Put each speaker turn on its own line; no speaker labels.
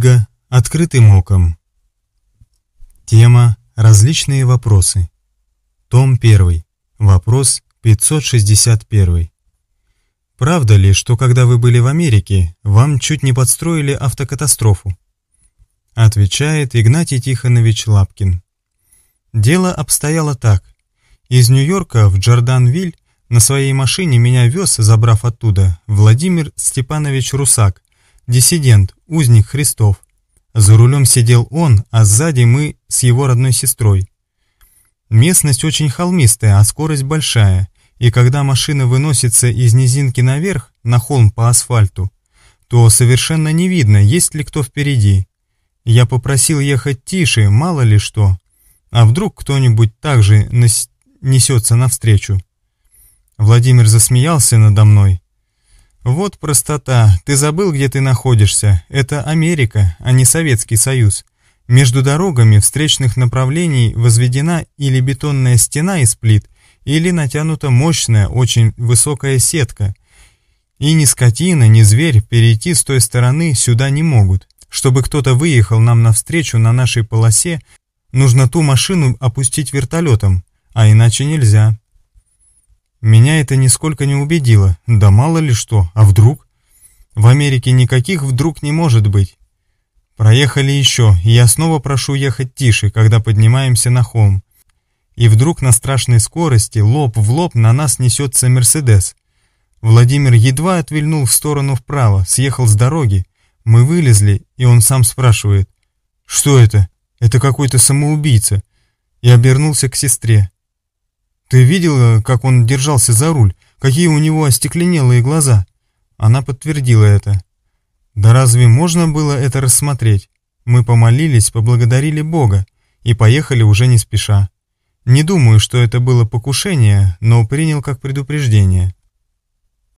Книга «Открытым оком». Тема «Различные вопросы». Том 1. Вопрос 561. Правда ли, что когда вы были в Америке, вам чуть не подстроили автокатастрофу? Отвечает Игнатий Тихонович Лапкин. Дело обстояло так. Из Нью-Йорка в Джорданвиль на своей машине меня вез, забрав оттуда, Владимир Степанович Русак, Диссидент, узник Христов. За рулем сидел он, а сзади мы с его родной сестрой. Местность очень холмистая, а скорость большая, и когда машина выносится из низинки наверх, на холм по асфальту, то совершенно не видно, есть ли кто впереди. Я попросил ехать тише, мало ли что. А вдруг кто-нибудь также несется навстречу? Владимир засмеялся надо мной. «Вот простота. Ты забыл, где ты находишься. Это Америка, а не Советский Союз. Между дорогами встречных направлений возведена или бетонная стена из плит, или натянута мощная, очень высокая сетка. И ни скотина, ни зверь перейти с той стороны сюда не могут. Чтобы кто-то выехал нам навстречу на нашей полосе, нужно ту машину опустить вертолетом, а иначе нельзя. Меня это нисколько не убедило, да мало ли что, а вдруг? В Америке никаких вдруг не может быть. Проехали еще, и я снова прошу ехать тише, когда поднимаемся на холм. И вдруг на страшной скорости лоб в лоб на нас несется Мерседес. Владимир едва отвильнул в сторону вправо, съехал с дороги. Мы вылезли, и он сам спрашивает. «Что это? Это какой-то самоубийца». И обернулся к сестре. Ты видела, как он держался за руль? Какие у него остекленелые глаза?» Она подтвердила это. «Да разве можно было это рассмотреть? Мы помолились, поблагодарили Бога и поехали уже не спеша. Не думаю, что это было покушение, но принял как предупреждение».